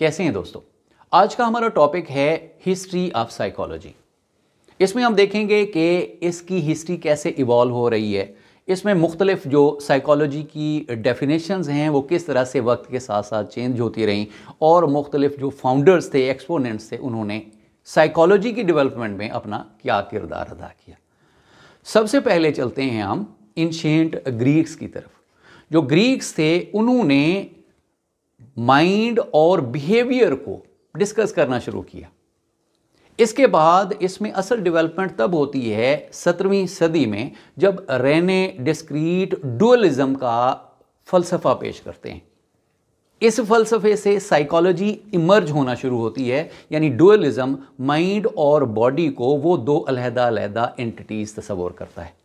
कैसे हैं दोस्तों आज का हमारा टॉपिक है हिस्ट्री ऑफ साइकोलॉजी इसमें हम देखेंगे कि इसकी हिस्ट्री कैसे इवॉल्व हो रही है इसमें मुख्तलिफ जो साइकोलॉजी की डेफिनेशंस हैं वो किस तरह से वक्त के साथ साथ चेंज होती रहीं और मुख्तलिफ जो फाउंडर्स थे एक्सपोनेंट्स थे उन्होंने साइकोलॉजी की डेवलपमेंट में अपना क्या किरदार अदा किया सबसे पहले चलते हैं हम इंशेंट ग्रीक्स की तरफ जो ग्रीक्स थे उन्होंने माइंड और बिहेवियर को डिस्कस करना शुरू किया इसके बाद इसमें असल डेवलपमेंट तब होती है सत्रहवीं सदी में जब रेने डिस्क्रीट डुअलिज्म का फलसफा पेश करते हैं इस फलसफे से साइकोलॉजी इमर्ज होना शुरू होती है यानी डुअलिज्म माइंड और बॉडी को वो दो अलहदा अलहदा एंटिटीज़ तस्वर करता है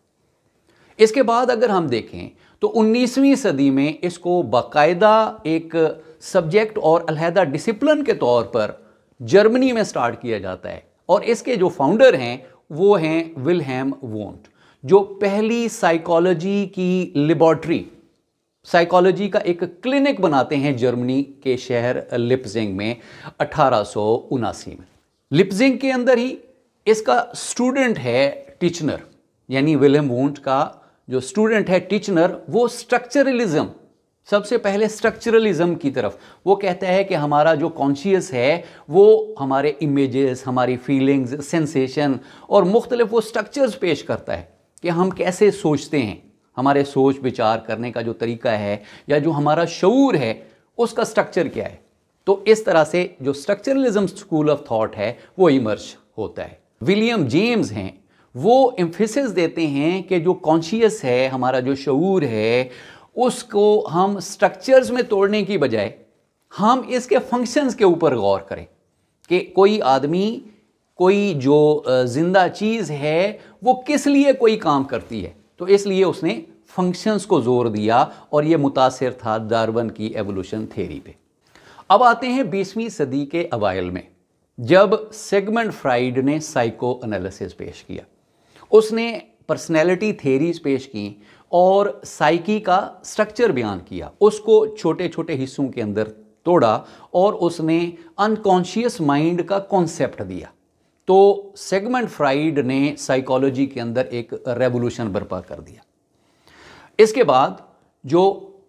इसके बाद अगर हम देखें तो 19वीं सदी में इसको बाकायदा एक सब्जेक्ट और अलहदा डिसिप्लिन के तौर पर जर्मनी में स्टार्ट किया जाता है और इसके जो फाउंडर हैं वो हैं विलहेम वोंट जो पहली साइकोलॉजी की लेबॉर्ट्री साइकोलॉजी का एक क्लिनिक बनाते हैं जर्मनी के शहर लिपजिंग में अठारह में लिपजिंग के अंदर ही इसका स्टूडेंट है टिचनर यानी विलियम वोंट का जो स्टूडेंट है टीचनर वो स्ट्रक्चरलिज्म सबसे पहले स्ट्रक्चरलिज्म की तरफ वो कहता है कि हमारा जो कॉन्शियस है वो हमारे इमेजेस हमारी फीलिंग्स सेंसेशन और मुख्तलिफ वो स्ट्रक्चर्स पेश करता है कि हम कैसे सोचते हैं हमारे सोच विचार करने का जो तरीका है या जो हमारा शूर है उसका स्ट्रक्चर क्या है तो इस तरह से जो स्ट्रक्चरलिज्म स्कूल ऑफ थॉट है वो इमर्ज होता है विलियम जेम्स हैं वो एम्फिसिस देते हैं कि जो कॉन्शियस है हमारा जो शूर है उसको हम स्ट्रक्चर्स में तोड़ने की बजाय हम इसके फंक्शंस के ऊपर गौर करें कि कोई आदमी कोई जो ज़िंदा चीज़ है वो किस लिए कोई काम करती है तो इसलिए उसने फंक्शंस को ज़ोर दिया और ये मुतासर था डार्वन की एवोल्यूशन थेरी पे अब आते हैं बीसवीं सदी के अवायल में जब सेगमेंट फ्राइड ने साइको एनालिसिस पेश किया उसने पर्सनैलिटी थेरीज पेश की और साइकी का स्ट्रक्चर बयान किया उसको छोटे छोटे हिस्सों के अंदर तोड़ा और उसने अनकॉन्शियस माइंड का कॉन्सेप्ट दिया तो सेगमेंट फ्राइड ने साइकोलॉजी के अंदर एक रेवोल्यूशन बर्पा कर दिया इसके बाद जो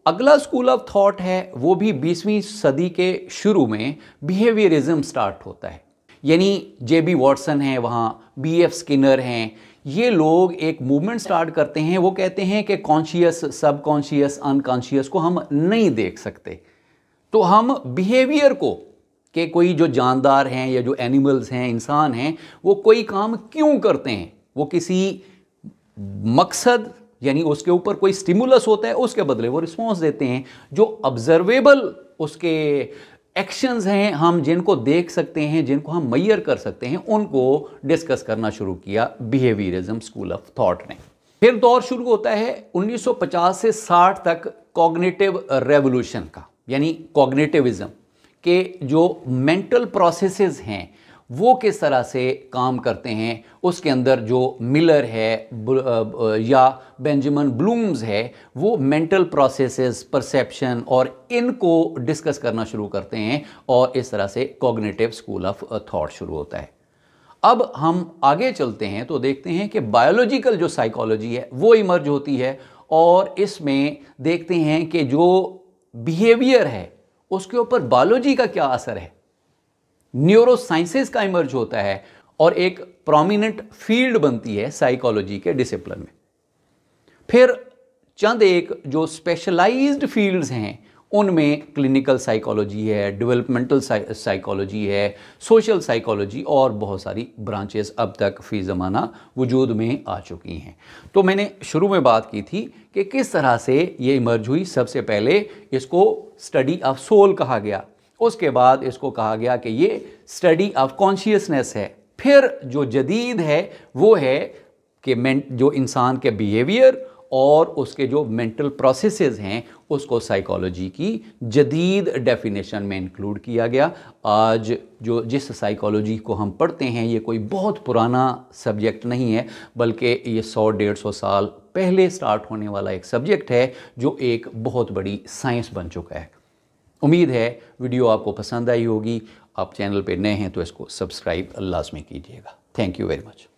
अगला स्कूल ऑफ थॉट है वो भी 20वीं सदी के शुरू में बिहेवियरिज्म स्टार्ट होता है यानी जे बी वॉटसन है वहाँ बी एफ स्किनर हैं ये लोग एक मूवमेंट स्टार्ट करते हैं वो कहते हैं कि कॉन्शियस सब कॉन्शियस अनकॉन्शियस को हम नहीं देख सकते तो हम बिहेवियर को कि कोई जो जानदार हैं या जो एनिमल्स हैं इंसान हैं वो कोई काम क्यों करते हैं वो किसी मकसद यानी उसके ऊपर कोई स्टिमुलस होता है उसके बदले वो रिस्पॉन्स देते हैं जो ऑब्जर्वेबल उसके एक्शंस हैं हम जिनको देख सकते हैं जिनको हम मैयर कर सकते हैं उनको डिस्कस करना शुरू किया बिहेवियरिज्म स्कूल ऑफ थॉट ने फिर दौर शुरू होता है 1950 से 60 तक कॉग्नेटिव रेवोल्यूशन का यानी कॉग्नेटिविज्म के जो मेंटल प्रोसेसेस हैं वो किस तरह से काम करते हैं उसके अंदर जो मिलर है या बेंजामिन ब्लूम्स है वो मेंटल प्रोसेसेस परसेप्शन और इनको डिस्कस करना शुरू करते हैं और इस तरह से कॉग्निटिव स्कूल ऑफ थॉट शुरू होता है अब हम आगे चलते हैं तो देखते हैं कि बायोलॉजिकल जो साइकोलॉजी है वो इमर्ज होती है और इसमें देखते हैं कि जो बिहेवियर है उसके ऊपर बायोलॉजी का क्या असर है न्यूरोसाइंसेस का इमर्ज होता है और एक प्रोमिनेंट फील्ड बनती है साइकोलॉजी के डिसिप्लिन में फिर चंद एक जो स्पेशलाइज्ड फील्ड्स हैं उनमें क्लिनिकल साइकोलॉजी है डेवलपमेंटल साइकोलॉजी है सोशल साइकोलॉजी और बहुत सारी ब्रांचेस अब तक फ़ी ज़माना वजूद में आ चुकी हैं तो मैंने शुरू में बात की थी कि किस तरह से ये इमर्ज हुई सबसे पहले इसको स्टडी ऑफ सोल कहा गया उसके बाद इसको कहा गया कि ये स्टडी ऑफ कॉन्शियसनेस है फिर जो जदीद है वो है कि जो इंसान के बिहेवियर और उसके जो मेंटल प्रोसेसेस हैं उसको साइकोलॉजी की जदीद डेफिनेशन में इंक्लूड किया गया आज जो जिस साइकोलॉजी को हम पढ़ते हैं ये कोई बहुत पुराना सब्जेक्ट नहीं है बल्कि ये सौ डेढ़ सौ साल पहले स्टार्ट होने वाला एक सब्जेक्ट है जो एक बहुत बड़ी साइंस बन चुका है उम्मीद है वीडियो आपको पसंद आई होगी आप चैनल पर नए हैं तो इसको सब्सक्राइब लाजमी कीजिएगा थैंक यू वेरी मच